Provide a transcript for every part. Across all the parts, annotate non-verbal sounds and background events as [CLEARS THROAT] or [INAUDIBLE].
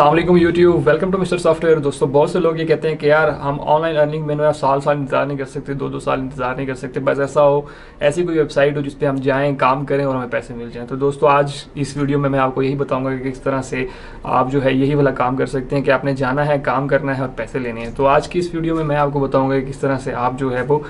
अल्लाम YouTube welcome to mister software दोस्तों बहुत से लोग ये कहते हैं कि यार हम ऑनलाइन अर्निंग में ना साल साल इंतज़ार नहीं कर सकते दो दो साल इंतज़ार नहीं कर सकते बस ऐसा हो ऐसी कोई वेबसाइट हो जिस पर हम जाएं काम करें और हमें पैसे मिल जाएं तो दोस्तों आज इस वीडियो में मैं आपको यही बताऊंगा कि किस तरह से आप जो है यही वाला काम कर सकते हैं कि आपने जाना है काम करना है और पैसे लेने हैं तो आज की इस वीडियो में मैं आपको बताऊँगा कि किस तरह से आप जो है वो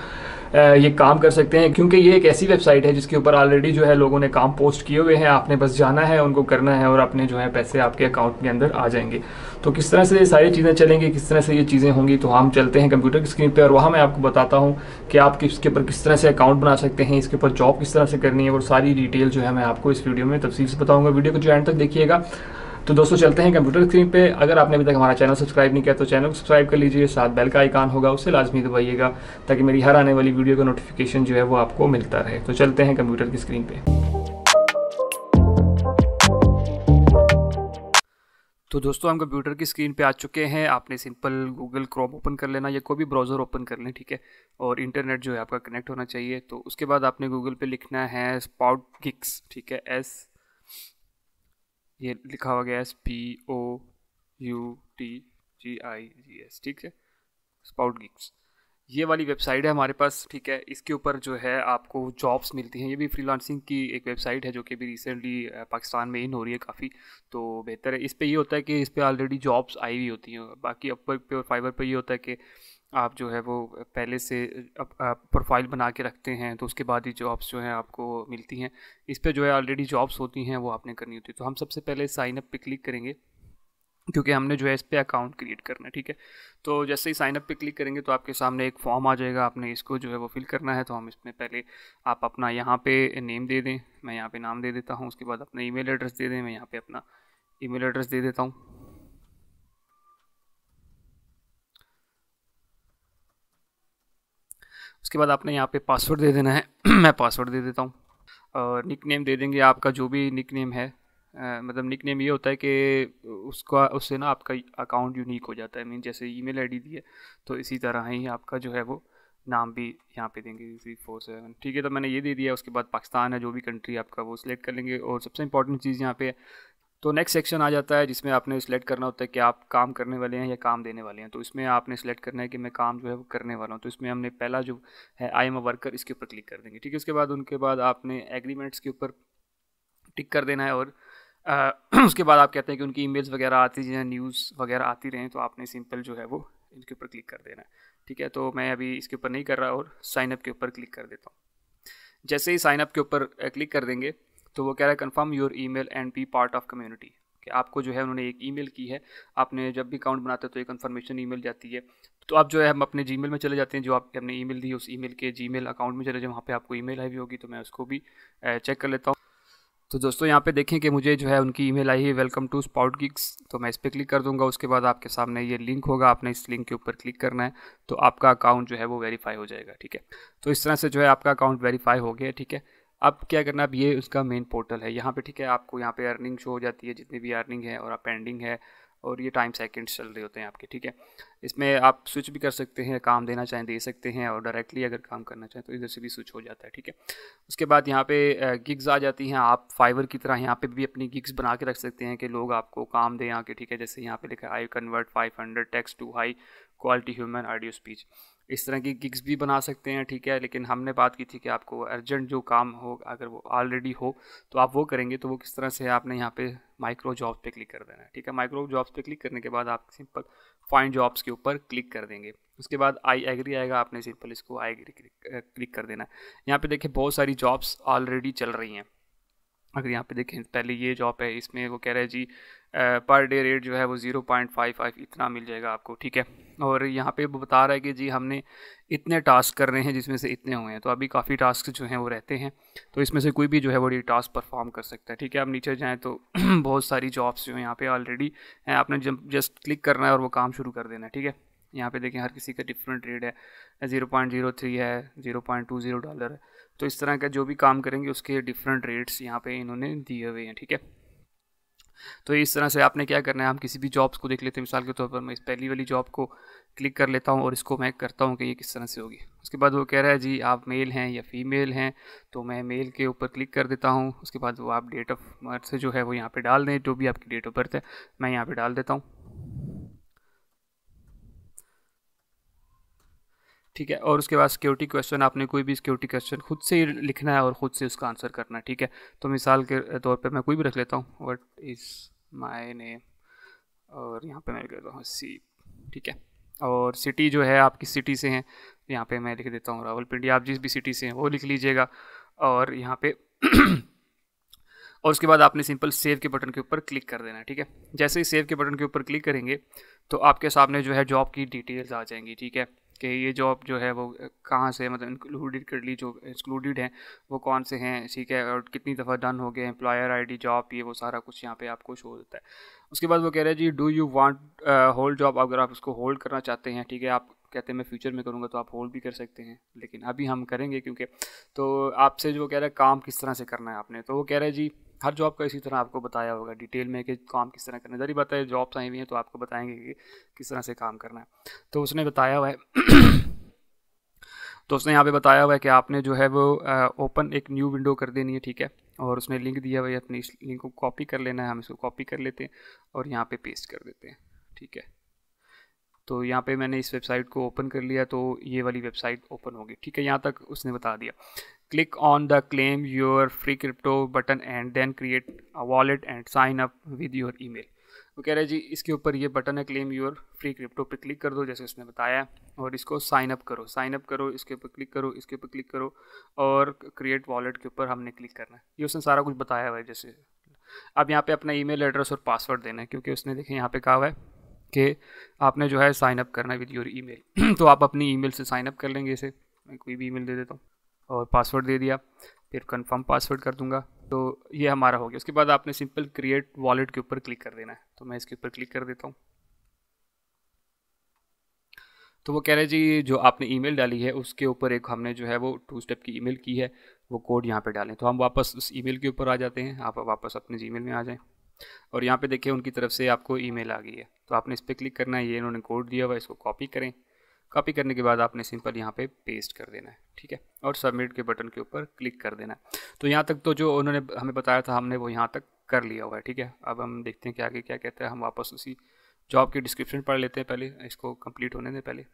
ये काम कर सकते हैं क्योंकि ये एक ऐसी वेबसाइट है जिसके ऊपर ऑलरेडी जो है लोगों ने काम पोस्ट किए हुए हैं आपने बस जाना है उनको करना है और अपने जो है पैसे आपके अकाउंट के अंदर आ जाएंगे तो किस तरह से ये सारी चीज़ें चलेंगी किस तरह से ये चीज़ें होंगी तो हम चलते हैं कंप्यूटर की स्क्रीन पर और वहाँ मैं आपको बताता हूँ कि आप किसके ऊपर किस तरह से अकाउंट बना सकते हैं इसके ऊपर जॉब किस तरह से करनी है और सारी डिटेल जो है मैं आपको इस वीडियो में तफसील से बताऊँगा वीडियो को जो एंड तक देखिएगा तो दोस्तों चलते हैं कंप्यूटर स्क्रीन पे अगर आपने अभी तक हमारा चैनल सब्सक्राइब नहीं किया तो चैनल को सब्सक्राइब कर लीजिए साथ बेल का आइकान होगा उसे लाजमी दबाइएगा ताकि मेरी हर आने वाली वीडियो का नोटिफिकेशन जो है वो आपको मिलता रहे तो चलते हैं कंप्यूटर की स्क्रीन पर तो दोस्तों हम कंप्यूटर की स्क्रीन पे आ चुके हैं आपने सिंपल गूगल क्रोम ओपन कर लेना या कोई भी ब्राउज़र ओपन कर लें ठीक है और इंटरनेट जो है आपका कनेक्ट होना चाहिए तो उसके बाद आपने गूगल पे लिखना है स्पाउट गिक्स ठीक है एस ये लिखा हुआ गया है P O U T G I G S ठीक है स्पाउट गिग्स ये वाली वेबसाइट है हमारे पास ठीक है इसके ऊपर जो है आपको जॉब्स मिलती हैं ये भी फ्रीलांसिंग की एक वेबसाइट है जो कि अभी रिसेंटली पाकिस्तान में इन हो रही है काफ़ी तो बेहतर है इस पर ये होता है कि इस पर ऑलरेडी जॉब्स आई हुई होती हैं बाकी अपवर्क पे और फाइवर पे ये होता है कि आप जो है वो पहले से प्रोफाइल बना के रखते हैं तो उसके बाद ही जॉब्स जो हैं आपको मिलती हैं इस पर जो है ऑलरेडी जॉब्स होती हैं वो आपने करनी होती है तो हम सबसे पहले साइन अप पे क्लिक करेंगे क्योंकि हमने जो है इस पर अकाउंट क्रिएट करना है ठीक है तो जैसे ही साइन अप पे क्लिक करेंगे तो आपके सामने एक फॉर्म आ जाएगा आपने इसको जो है वो फिल करना है तो हम इसमें पहले आप अपना यहाँ पे नेम दे दें मैं यहाँ पे नाम दे देता हूँ उसके बाद अपना ईमेल एड्रेस दे दें मैं यहाँ पे अपना ईमेल एड्रेस दे देता हूँ उसके बाद आपने यहाँ पे पासवर्ड दे देना है [CLEARS THROAT] मैं पासवर्ड दे देता हूँ और निक नेम दे देंगे आपका जो भी निक नेम है आ, मतलब निक नेम ये होता है कि उसका उससे ना आपका अकाउंट यूनिक हो जाता है मीन जैसे ई मेल दी है तो इसी तरह ही आपका जो है वो नाम भी यहाँ पे देंगे थ्री फोर सेवन ठीक है तो मैंने ये दे दिया उसके बाद पाकिस्तान है जो भी कंट्री आपका वो सिलेक्ट कर लेंगे और सबसे इंपॉर्टेंट चीज़ यहाँ पे तो नेक्स्ट सेक्शन आ जाता है जिसमें आपने सेलेक्ट करना होता है कि आप काम करने वाले हैं या काम देने वाले हैं तो इसमें आपने सेलेक्ट करना है कि मैं काम जो है वो करने वाला हूँ तो इसमें हमने पहला जो है आई एम अ वर्कर इसके ऊपर क्लिक कर देंगे ठीक है उसके बाद उनके बाद आपने एग्रीमेंट्स के ऊपर टिक कर देना है और आ, [CLEARS THROAT] उसके बाद आप कहते हैं कि उनकी ईमेल्स वगैरह आती रहें न्यूज़ वगैरह आती रहें तो आपने सिंपल जो है वो इनके ऊपर क्लिक कर देना है ठीक है तो मैं अभी इसके ऊपर नहीं कर रहा और साइनअप के ऊपर क्लिक कर देता हूँ जैसे ही साइनअप के ऊपर क्लिक कर देंगे तो वो कह रहा है confirm your mail and be part of community कि आपको जो है उन्होंने एक मेल की है आपने जब भी अकाउंट बनाते हैं तो एक कन्फर्मेशन मेल जाती है तो आप जो है हम अपने मेल में चले जाते हैं जो आपने अपने मेल दी उस मेल के मेल अकाउंट में चले जाए वहाँ पर आपको मेल आई हुई होगी तो मैं उसको भी चेक कर लेता हूँ तो दोस्तों यहाँ पे देखें कि मुझे जो है उनकी ईमेल आई है वेलकम टू स्पाउट गिग्स तो मैं इस पर क्लिक कर दूंगा उसके बाद आपके सामने ये लिंक होगा आपने इस लिंक के ऊपर क्लिक करना है तो आपका अकाउंट जो है वो वेरीफाई हो जाएगा ठीक है तो इस तरह से जो है आपका अकाउंट वेरीफाई हो गया ठीक है अब क्या करना अब ये उसका मेन पोर्टल है यहाँ पे ठीक है आपको यहाँ पे अर्निंग शो हो जाती है जितनी भी अर्निंग है और पेंडिंग है और ये टाइम सेकंड्स चल रहे होते हैं आपके ठीक है इसमें आप स्विच भी कर सकते हैं काम देना चाहें दे सकते हैं और डायरेक्टली अगर काम करना चाहें तो इधर से भी स्विच हो जाता है ठीक है उसके बाद यहाँ पे गिग्स आ जाती हैं आप फाइवर की तरह यहाँ पे भी अपनी गिग्स बना के रख सकते हैं कि लोग आपको काम दें यहाँ के ठीक है जैसे यहाँ पे लिखा I convert five hundred to high quality human audio speech इस तरह की गिग्स भी बना सकते हैं ठीक है लेकिन हमने बात की थी कि आपको अर्जेंट जो काम हो अगर वो ऑलरेडी हो तो आप वो करेंगे तो वो किस तरह से आपने यहाँ पे माइक्रो जॉब्स पे क्लिक कर देना है ठीक है माइक्रो जॉब्स पे क्लिक करने के बाद आप सिंपल फाइंड जॉब्स के ऊपर क्लिक कर देंगे उसके बाद आई एग्री आएगा आपने सिंपल इसको आई एग्री क्लिक कर देना है यहाँ पर देखिए बहुत सारी जॉब्स ऑलरेडी चल रही हैं अगर यहाँ पे देखें पहले ये जॉब है इसमें वो कह रहे हैं जी पर डे रेट जो है वो ज़ीरो पॉइंट फाइव फाइव इतना मिल जाएगा आपको ठीक है और यहाँ पे बता रहा है कि जी हमने इतने टास्क कर रहे हैं जिसमें से इतने हुए हैं तो अभी काफ़ी टास्क जो हैं वो रहते हैं तो इसमें से कोई भी जो है वो ये टास्क परफॉर्म कर सकता है ठीक है आप नीचे जाएँ तो [CLEARS THROAT] बहुत सारी जॉब्स जो हैं यहाँ पर ऑलरेडी हैं आपने जस्ट क्लिक करना है और वो काम शुरू कर देना है ठीक है यहाँ पे देखें हर किसी का डिफरेंट रेट है ज़ीरो पॉइंट ज़ीरो थ्री है zero point two zero dollar है तो इस तरह का जो भी काम करेंगे उसके डिफरेंट रेट्स यहाँ पे इन्होंने दिए हुए हैं ठीक है तो इस तरह से आपने क्या करना है हम किसी भी जॉब्स को देख लेते हैं मिसाल के तौर पर मैं इस पहली वाली जॉब को क्लिक कर लेता हूँ और इसको मैं करता हूँ कि ये किस तरह से होगी उसके बाद वो कह रहा है जी आप मेल हैं या फीमेल हैं तो मैं मेल के ऊपर क्लिक कर देता हूँ उसके बाद वो आप डेट ऑफ बर्थ से जो है वो यहाँ पर डाल दें जो भी आपकी डेट ऑफ बर्थ है मैं यहाँ पर डाल देता हूँ ठीक है और उसके बाद सिक्योरिटी क्वेश्चन आपने कोई भी सिक्योरिटी क्वेश्चन खुद से ही लिखना है और ख़ुद से उसका आंसर करना है ठीक है तो मिसाल के तौर पे मैं कोई भी रख लेता हूँ वट इज़ माई नेम और यहाँ पे मैं लिख देता हूँ सी ठीक है और सिटी जो है आपकी सिटी से हैं यहाँ पे मैं लिख देता हूँ रावलपिंडी आप जिस भी सिटी से हैं वो लिख लीजिएगा और यहाँ पे और उसके बाद आपने सिंपल सेव के बटन के ऊपर क्लिक कर देना है ठीक है जैसे ही सेव के बटन के ऊपर क्लिक करेंगे तो आपके सामने जो है जॉब की डिटेल्स आ जाएंगी ठीक है कि ये जॉब जो है वो कहाँ से मतलब इंक्लूडेड कर ली जो एक्सक्लूडेड हैं वो कौन से हैं ठीक है और कितनी दफ़ा डन हो गए एम्प्लॉयर आईडी जॉब ये वो सारा कुछ यहाँ पे आपको शो होता है उसके बाद वो कह रहे हैं जी do you want hold job अगर आप उसको होल्ड करना चाहते हैं ठीक है आप कहते हैं मैं फ्यूचर में करूँगा तो आप होल्ड भी कर सकते हैं लेकिन अभी हम करेंगे क्योंकि तो आपसे जो कह रहे हैं काम किस तरह से करना है आपने तो वो कह रहे हैं जी हर जॉब का इसी तरह आपको बताया होगा डिटेल में कि काम किस तरह करना है जरी बताए जॉब्स आई हुई हैं तो आपको बताएंगे कि किस तरह से काम करना है तो उसने बताया हुआ है तो उसने यहाँ पे बताया हुआ है कि आपने जो है वो ओपन एक न्यू विंडो कर देनी है ठीक है और उसने लिंक दिया हुआ है अपनी इस लिंक को कॉपी कर लेना है हम इसको कॉपी कर लेते हैं और यहाँ पे पेस्ट कर देते हैं ठीक है तो यहाँ पे मैंने इस वेबसाइट को ओपन कर लिया तो ये वाली वेबसाइट ओपन होगी ठीक है यहाँ तक उसने बता दिया click on the claim your free crypto button and then create a wallet and sign up with your email वो कह रहा है जी इसके ऊपर ये बटन है क्लेम योर फ्री क्रिप्टो पे क्लिक कर दो जैसे उसने बताया और इसको साइन अप करो साइन अप करो इसके ऊपर क्लिक करो इसके ऊपर क्लिक करो और क्रिएट वॉलेट के ऊपर हमने क्लिक करना है ये उसने सारा कुछ बताया हुआ है जैसे अब यहाँ पे अपना ईमेल एड्रेस और पासवर्ड देना है क्योंकि उसने देखें यहाँ पर कहा हुआ है कि आपने जो है साइनअप करना है विद योर मेल तो आप अपनी मेल से साइनअप कर लेंगे इसे मैं कोई भी मेल दे देता हूँ और पासवर्ड दे दिया फिर कंफर्म पासवर्ड कर दूंगा तो ये हमारा हो गया उसके बाद आपने सिंपल क्रिएट वॉलेट के ऊपर क्लिक कर देना है तो मैं इसके ऊपर क्लिक कर देता हूँ तो वो कह रहे जी जो आपने ईमेल डाली है उसके ऊपर एक हमने जो है वो टू स्टेप की ईमेल की है वो कोड यहाँ पे डालें तो हम वापस उस ईमेल के ऊपर आ जाते हैं आप वापस अपने जी में आ जाएं और यहाँ पे देखिए उनकी तरफ से आपको ईमेल आ गई है तो आपने इस पर क्लिक करना है ये इन्होंने कोड दिया हुआ इसको कॉपी करें कॉपी करने के बाद आपने सिंपल यहाँ पे पेस्ट कर देना है ठीक है और सबमिट के बटन के ऊपर क्लिक कर देना है तो यहाँ तक तो जो उन्होंने हमें बताया था हमने वो यहाँ तक कर लिया हुआ है ठीक है अब हम देखते हैं कि आगे क्या कहते हैं हम वापस उसी जॉब की डिस्क्रिप्शन पढ़ लेते हैं पहले इसको कम्प्लीट होने दें पहले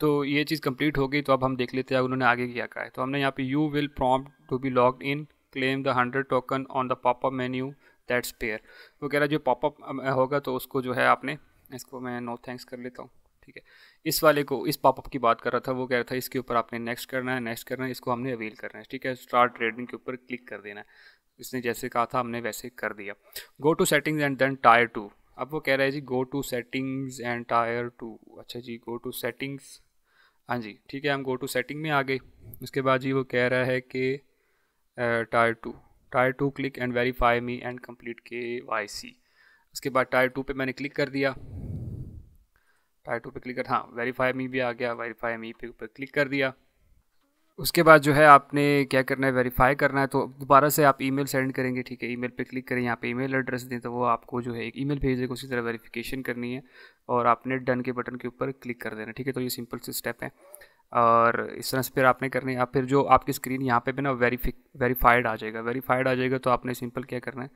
तो ये चीज़ कम्प्लीट हो गई तो अब हम देख लेते हैं उन्होंने आगे क्या कहा है तो हमने यहाँ पर you will prompt to be log in claim the hundred token on the popup menu that's pair वो कह रहा है जो पॉपअप होगा तो उसको जो है आपने इसको मैं नो थैंक्स कर लेता हूँ ठीक है इस वाले को इस पॉपअप की बात कर रहा था वो कह रहा था इसके ऊपर आपने नेक्स्ट करना है नेक्स्ट करना है इसको हमने अवेल करना है ठीक है स्टार्ट ट्रेडिंग के ऊपर क्लिक कर देना है इसने जैसे कहा था हमने वैसे कर दिया go to settings and then tier two अब वो कह रहा है जी go to settings and tier two अच्छा जी गो टू सेटिंग्स हाँ जी ठीक है हम गो टू सेटिंग में आ गए उसके बाद जी वो कह रहा है कि tier two tier two click and verify me and complete K Y C उसके बाद टायर टू पे मैंने क्लिक कर दिया टायर टू पे क्लिक कर हाँ वेरीफाई मी भी आ गया वेरीफाई मी पे ऊपर क्लिक कर दिया उसके बाद जो है आपने क्या करना है वेरीफाई करना है तो दोबारा से आप ईमेल सेंड करेंगे ठीक है ईमेल पे क्लिक करें यहाँ पे ईमेल एड्रेस दें तो वो आपको जो है एक ईमेल भेज देगा उसी तरह वेरीफिकेशन करनी है और आपने डन के बटन के ऊपर क्लिक कर देना ठीक है तो ये सिंपल से स्टेप है और इस तरह से फिर आपने करना है आप फिर जो आपकी स्क्रीन यहाँ पर भी ना वेरीफिक वेरीफाइड आ जाएगा वेरीफाइड आ जाएगा तो आपने सिंपल क्या करना है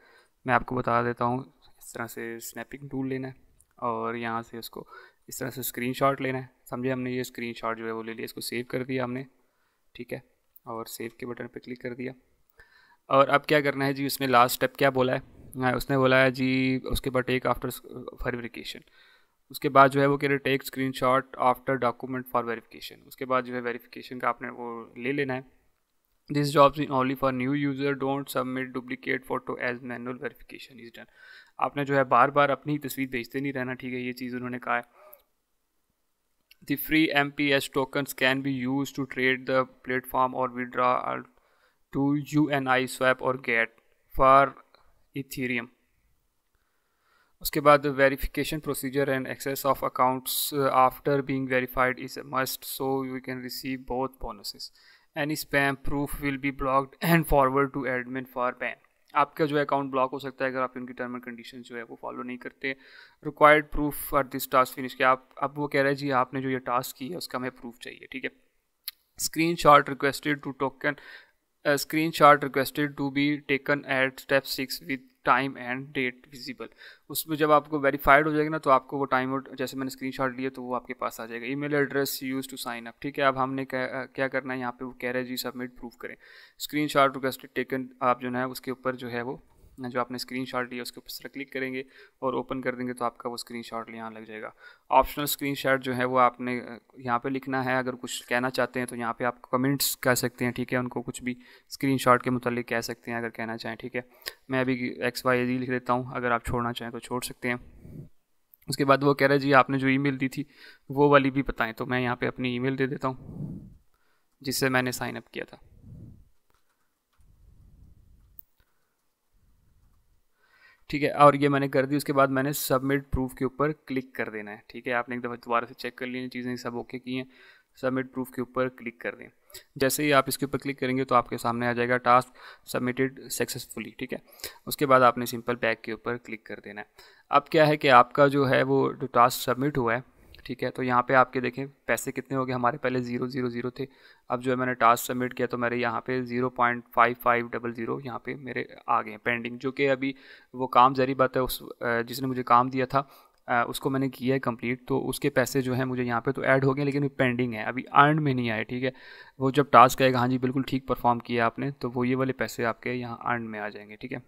मैं आपको बता देता हूँ इस तरह से स्नैपिंग टूल लेना है और यहाँ से उसको इस तरह से शॉट लेना है समझे हमने ये शॉट जो है वो ले लिया इसको सेव कर दिया हमने ठीक है और सेव के बटन पर क्लिक कर दिया और अब क्या करना है जी उसने लास्ट स्टेप क्या बोला है हाँ, उसने बोला है जी उसके बाद टेक आफ्टर फॉर वेरिफिकेशन उसके बाद जो है वो कह रहे take screen shot after document for verification उसके बाद जो है वेरिफिकेशन का आपने वो ले लेना है this jobs in only for new user don't submit duplicate photo as manual verification is done आपने जो है बार बार अपनी तस्वीर भेजते नहीं रहना ठीक है ये चीज़ उन्होंने कहा है the free MPS tokens can be used to trade the platform or withdraw to UNI swap or get for Ethereum. उसके बाद the verification procedure and access of accounts uh, after being verified is a must so you can receive both bonuses. Any spam proof will be blocked and forwarded to admin for ban. आपका जो है account block हो सकता है अगर आप उनकी term and condition जो है वो फॉलो नहीं करते required proof for this task finish किया आप अब वो कह रहे हैं जी आपने जो ये टास्क की है उसका हमें प्रूफ चाहिए ठीक है screen shot requested to taken a screenshot requested to be taken at step six with time and date visible उसमें जब आपको वेरीफाइड हो जाएगा ना तो आपको वो टाइम और जैसे मैंने शॉट लिया तो वो आपके पास आ जाएगा mail address use to sign up ठीक है अब हमने क्या क्या करना है यहाँ पे वो कह रहे हैं जी सबमिट प्रूफ करें स्क्रीन शॉट रिक्वेस्टेड टेकन आप जो है उसके ऊपर जो है वो जो आपने स्क्रीन शॉट लिया उसके ऊपर क्लिक करेंगे और ओपन कर देंगे तो आपका वो स्क्रीन शॉट यहाँ लग जाएगा ऑप्शनल स्क्रीन शॉट जो है वो आपने यहाँ पे लिखना है अगर कुछ कहना चाहते हैं तो यहाँ पे आप कमेंट्स कह सकते हैं ठीक है उनको कुछ भी स्क्रीन शॉट के मतलब कह सकते हैं अगर कहना चाहें ठीक है मैं अभी एक्स वाई जी लिख देता हूँ अगर आप छोड़ना चाहें तो छोड़ सकते हैं उसके बाद वो कह रहे जी आपने जो मेल दी थी वो वाली भी बताएं तो मैं यहाँ पर अपनी मेल दे देता हूँ जिससे मैंने साइनअप किया था ठीक है और ये मैंने कर दी उसके बाद मैंने सबमिट प्रूफ के ऊपर क्लिक कर देना है ठीक है आपने एक दफ़ा दोबारा से चेक कर लिया चीज़ें सब ओके की हैं सबमिट प्रूफ के ऊपर क्लिक कर दें जैसे ही आप इसके ऊपर क्लिक करेंगे तो आपके सामने आ जाएगा टास्क सबमिटेड सक्सेसफुली ठीक है उसके बाद आपने सिंपल बैक के ऊपर क्लिक कर देना है अब क्या है कि आपका जो है वो जो टास्क सबमिट हुआ है ठीक है तो यहाँ पे आपके देखें पैसे कितने हो गए हमारे पहले ज़ीरो ज़ीरो ज़ीरो थे अब जो है मैंने टास्क सबमिट किया तो मेरे यहाँ पे zero point five five double zero यहाँ पर मेरे आ गए पेंडिंग जो कि अभी वो काम जहरी बात है उस जिसने मुझे काम दिया था उसको मैंने किया है कंप्लीट तो उसके पैसे जो है मुझे यहाँ पे तो ऐड हो गए लेकिन वो पेंडिंग है अभी अर्न में नहीं आए ठीक है वो जब टास्क आएगा हाँ जी बिल्कुल ठीक परफॉर्म किया आपने तो वो ये वाले पैसे आपके यहाँ अर्न में आ जाएंगे ठीक है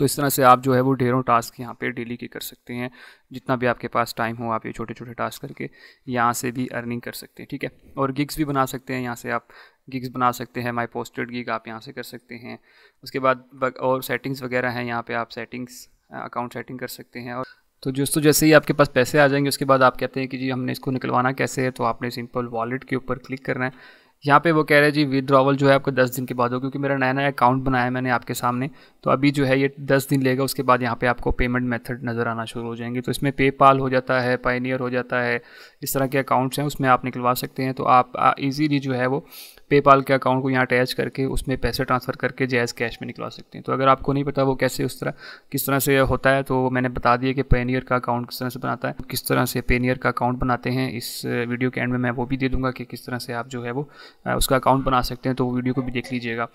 तो इस तरह से आप जो है वो ढेरों टास्क यहाँ पे डेली के कर सकते हैं जितना भी आपके पास टाइम हो आप ये छोटे छोटे टास्क करके यहाँ से भी अर्निंग कर सकते हैं ठीक है और गिग्स भी बना सकते हैं यहाँ से आप गिग्स बना सकते हैं माई पोस्टेड गिग आप यहाँ से कर सकते हैं उसके बाद और सेटिंग्स वगैरह हैं यहाँ पर आप सेटिंग्स अकाउंट सेटिंग कर सकते हैं और तो दोस्तों जैसे ही आपके पास पैसे आ जाएंगे उसके बाद आप कहते हैं कि जी हमने इसको निकलवाना कैसे है तो आपने सिंपल वॉलेट के ऊपर क्लिक करना है यहाँ पे वो कह रहे हैं जी विड्रॉवल जो है आपको दस दिन के बाद हो क्योंकि मेरा नया नया अकाउंट बनाया मैंने आपके सामने तो अभी जो है ये दस दिन लेगा उसके बाद यहाँ पे आपको पेमेंट मेथड नज़र आना शुरू हो जाएंगे तो इसमें पेपाल हो जाता है पाइनियर हो जाता है इस तरह के अकाउंट्स हैं उसमें आप निकलवा सकते हैं तो आप ईजीली जो है वो पेपाल के अकाउंट को यहाँ अटैच करके उसमें पैसे ट्रांसफ़र करके जैज़ कैश में निकलवा सकते हैं तो अगर आपको नहीं पता वो कैसे उस तरह किस तरह से होता है तो मैंने बता दिया कि पेनियर का अकाउंट किस तरह से बनाता है किस तरह से पेनियर का अकाउंट बनाते हैं इस वीडियो के एंड में मैं वो भी दे दूँगा कि किस तरह से आप जो है वो उसका अकाउंट बना सकते हैं तो वो वीडियो को भी देख लीजिएगा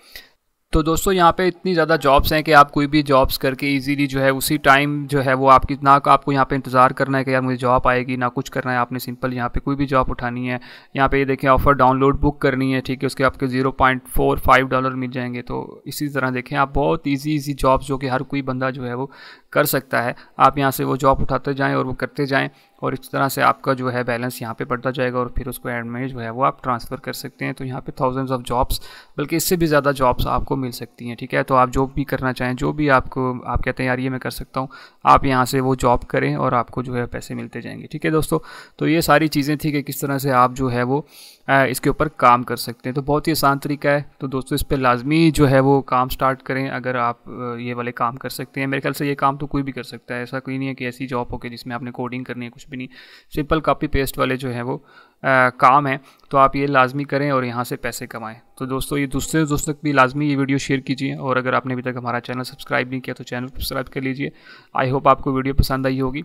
तो दोस्तों यहाँ पे इतनी ज़्यादा जॉब्स हैं कि आप कोई भी जॉब्स करके इजीली जो है उसी टाइम जो है वो आपकी ना आपको यहाँ पे इंतज़ार करना है कि यार मुझे जॉब आएगी ना कुछ करना है आपने सिंपल यहाँ पे कोई भी जॉब उठानी है यहाँ पे ये देखें ऑफ़र डाउनलोड बुक करनी है ठीक है उसके आपके zero point four five dollar मिल जाएंगे तो इसी तरह देखें आप बहुत ईजी ईजी जॉब्स जो कि हर कोई बंदा जो है वो कर सकता है आप यहाँ से वो जॉब उठाते जाएँ और वो करते जाएँ और इस तरह से आपका जो है बैलेंस यहाँ पे बढ़ता जाएगा और फिर उसको एड जो है वो आप ट्रांसफ़र कर सकते हैं तो यहाँ पे थाउजेंड्स ऑफ जॉब्स बल्कि इससे भी ज़्यादा जॉब्स आपको मिल सकती हैं ठीक है तो आप जो भी करना चाहें जो भी आपको आप कहते हैं यार ये मैं कर सकता हूँ आप यहाँ से वो जॉब करें और आपको जो है पैसे मिलते जाएंगे ठीक है दोस्तों तो ये सारी चीज़ें थी कि किस तरह से आप जो है वो इसके ऊपर काम कर सकते हैं तो बहुत ही आसान तरीका है तो दोस्तों इस पर लाजमी जो है वो काम स्टार्ट करें अगर आप ये वाले काम कर सकते हैं मेरे ख्याल से ये काम तो कोई भी कर सकता है ऐसा कोई नहीं है कि ऐसी जॉब हो के जिसमें आपने कोडिंग करनी है कुछ भी नहीं सिंपल कापी पेस्ट वाले जो है वो आ, काम है तो आप ये लाजमी करें और यहाँ से पैसे कमाएँ तो दोस्तों ये दूसरे दोस्तों तक भी लाजमी ये वीडियो शेयर कीजिए और अगर आपने अभी तक हमारा चैनल सब्सक्राइब नहीं किया तो चैनल सब्सक्राइब कर लीजिए आई होप आपको वीडियो पसंद आई होगी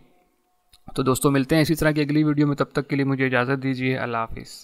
तो दोस्तों मिलते हैं इसी तरह की अगली वीडियो में तब तक के लिए मुझे इजाज़त दीजिए अल्लाह हाफिज़